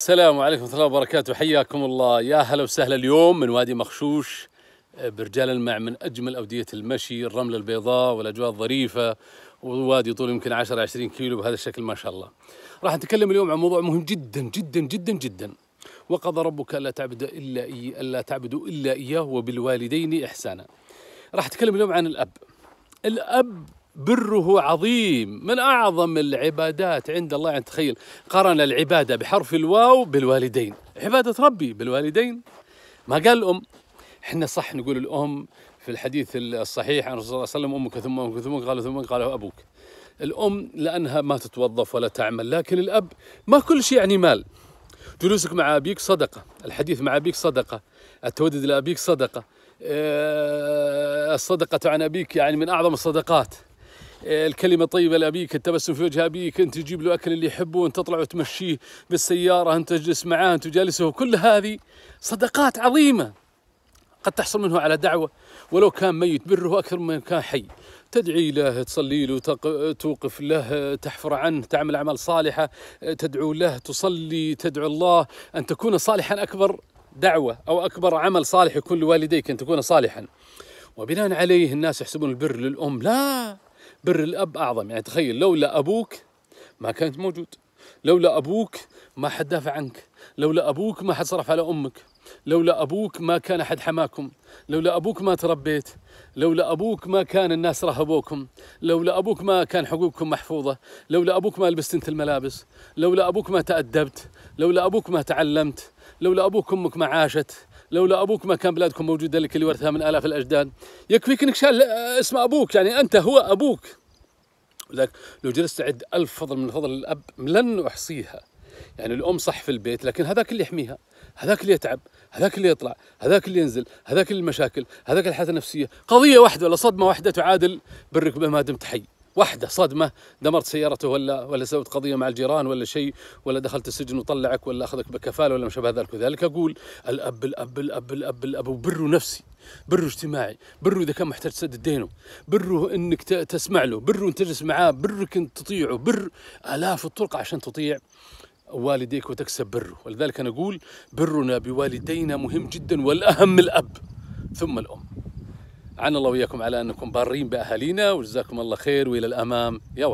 السلام عليكم ورحمة الله وبركاته حياكم الله يا هلا وسهلا اليوم من وادي مخشوش آه، برجال المع من أجمل أودية المشي الرملة البيضاء والأجواء الظريفة ووادي طول يمكن 10 20 كيلو بهذا الشكل ما شاء الله راح نتكلم اليوم عن موضوع مهم جدا جدا جدا جدا وقضى ربك ألا تعبد إلا ألا تعبدوا إلا إياه وبالوالدين إحسانا راح أتكلم اليوم عن الأب الأب بره عظيم من أعظم العبادات عند الله يعني تخيل قرن العبادة بحرف الواو بالوالدين عبادة ربي بالوالدين ما قال الأم احنا صح نقول الأم في الحديث الصحيح عن الرسول صلى الله عليه وسلم أمك ثم أمك ثم قال ثم قال أبوك الأم لأنها ما تتوظف ولا تعمل لكن الأب ما كل شيء يعني مال جلوسك مع أبيك صدقة الحديث مع أبيك صدقة التودد لأبيك صدقة آه، الصدقة عن أبيك يعني من أعظم الصدقات الكلمه الطيبه لابيك التبسم في وجه ابيك انت تجيب له اكل اللي يحبه انت تطلع وتمشيه بالسياره انت تجلس معاه انت تجالسه كل هذه صدقات عظيمه قد تحصل منه على دعوه ولو كان ميت بره اكثر من كان حي تدعي له تصلي له توقف له تحفر عنه تعمل اعمال صالحه تدعو له تصلي تدعو الله ان تكون صالحا اكبر دعوه او اكبر عمل صالح يكون لوالديك ان تكون صالحا وبناء عليه الناس يحسبون البر للام لا بر الاب اعظم يعني تخيل لولا ابوك ما كانت موجود لولا ابوك ما حد دافع عنك لولا ابوك ما حد صرف على امك لولا ابوك ما كان احد حماكم لولا ابوك ما تربيت لولا ابوك ما كان الناس رهبوكم لولا ابوك ما كان حقوقكم محفوظه لولا ابوك ما لبست انت الملابس لولا ابوك ما تادبت لولا ابوك ما تعلمت لولا ابوك امك ما عاشت لولا ابوك ما كان بلادكم موجوده لك اللي ورثها من الاف الاجداد يكفيك انك شال آه، اسم ابوك يعني انت هو ابوك لك لو جلست اعد الف فضل من فضل الاب لن احصيها يعني الام صح في البيت لكن هذاك اللي يحميها هذاك اللي يتعب هذاك اللي يطلع هذاك اللي ينزل هذاك المشاكل هذاك الحاله النفسيه قضيه واحده ولا صدمه واحده تعادل برك ما دمت حي واحدة صدمة دمرت سيارته ولا ولا سويت قضية مع الجيران ولا شيء ولا دخلت السجن وطلعك ولا أخذك بكفالة ولا ما شابه ذلك وذلك أقول الأب الأب الأب الأب الأب وبره نفسي بره اجتماعي بره إذا كان محتاج تسدد دينه بره إنك تسمع له بره أنك تجلس معاه برك أن تطيعه بر آلاف الطرق عشان تطيع والديك وتكسب بره ولذلك أنا أقول برنا بوالدينا مهم جدا والأهم الأب ثم الأم عنا الله وياكم على أنكم بارين بأهالينا وجزاكم الله خير وإلى الأمام يا